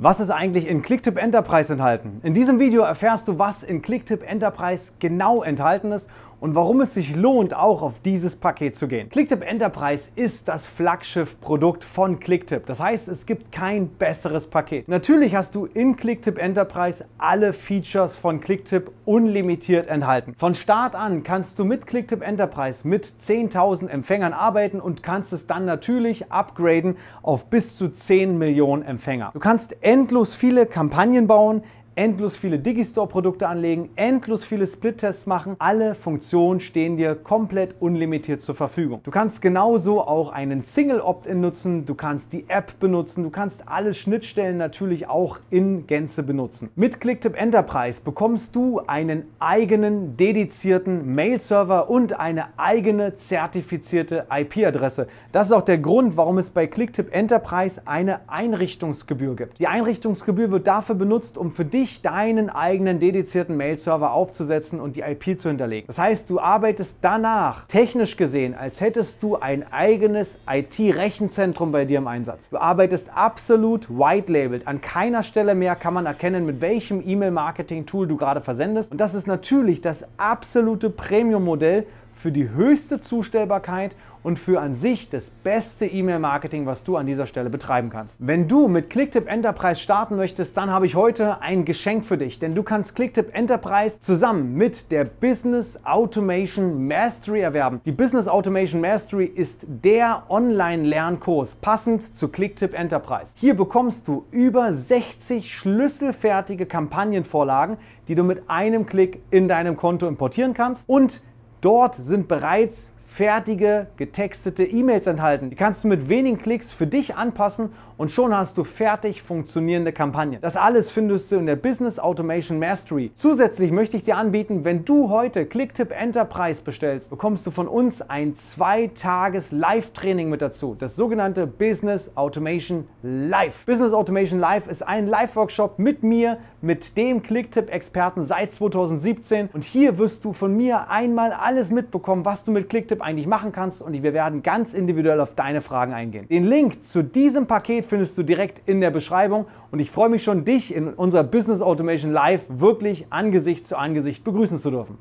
Was ist eigentlich in Clicktip Enterprise enthalten? In diesem Video erfährst du, was in Clicktip Enterprise genau enthalten ist und warum es sich lohnt, auch auf dieses Paket zu gehen. Clicktip Enterprise ist das Flaggschiff-Produkt von Clicktip. Das heißt, es gibt kein besseres Paket. Natürlich hast du in Clicktip Enterprise alle Features von Clicktip unlimitiert enthalten. Von Start an kannst du mit Clicktip Enterprise mit 10.000 Empfängern arbeiten und kannst es dann natürlich upgraden auf bis zu 10 Millionen Empfänger. Du kannst endlos viele Kampagnen bauen, endlos viele Digistore-Produkte anlegen, endlos viele Split-Tests machen. Alle Funktionen stehen dir komplett unlimitiert zur Verfügung. Du kannst genauso auch einen Single-Opt-in nutzen, du kannst die App benutzen, du kannst alle Schnittstellen natürlich auch in Gänze benutzen. Mit Clicktip Enterprise bekommst du einen eigenen dedizierten Mail-Server und eine eigene zertifizierte IP-Adresse. Das ist auch der Grund, warum es bei Clicktip Enterprise eine Einrichtungsgebühr gibt. Die Einrichtungsgebühr wird dafür benutzt, um für dich dich deinen eigenen dedizierten Mail-Server aufzusetzen und die IP zu hinterlegen. Das heißt, du arbeitest danach technisch gesehen, als hättest du ein eigenes IT-Rechenzentrum bei dir im Einsatz. Du arbeitest absolut white-labeled. An keiner Stelle mehr kann man erkennen, mit welchem E-Mail-Marketing-Tool du gerade versendest. Und das ist natürlich das absolute Premium-Modell für die höchste Zustellbarkeit und für an sich das beste E-Mail-Marketing, was du an dieser Stelle betreiben kannst. Wenn du mit Clicktip Enterprise starten möchtest, dann habe ich heute ein Geschenk für dich, denn du kannst Clicktip Enterprise zusammen mit der Business Automation Mastery erwerben. Die Business Automation Mastery ist der Online-Lernkurs passend zu Clicktip Enterprise. Hier bekommst du über 60 schlüsselfertige Kampagnenvorlagen, die du mit einem Klick in deinem Konto importieren kannst und Dort sind bereits fertige, getextete E-Mails enthalten. Die kannst du mit wenigen Klicks für dich anpassen und schon hast du fertig funktionierende Kampagnen. Das alles findest du in der Business Automation Mastery. Zusätzlich möchte ich dir anbieten, wenn du heute Clicktip Enterprise bestellst, bekommst du von uns ein 2 tages Live-Training mit dazu. Das sogenannte Business Automation Live. Business Automation Live ist ein Live-Workshop mit mir, mit dem Clicktip-Experten seit 2017 und hier wirst du von mir einmal alles mitbekommen, was du mit Clicktip Tipp eigentlich machen kannst und wir werden ganz individuell auf deine Fragen eingehen. Den Link zu diesem Paket findest du direkt in der Beschreibung und ich freue mich schon, dich in unserer Business Automation Live wirklich Angesicht zu Angesicht begrüßen zu dürfen.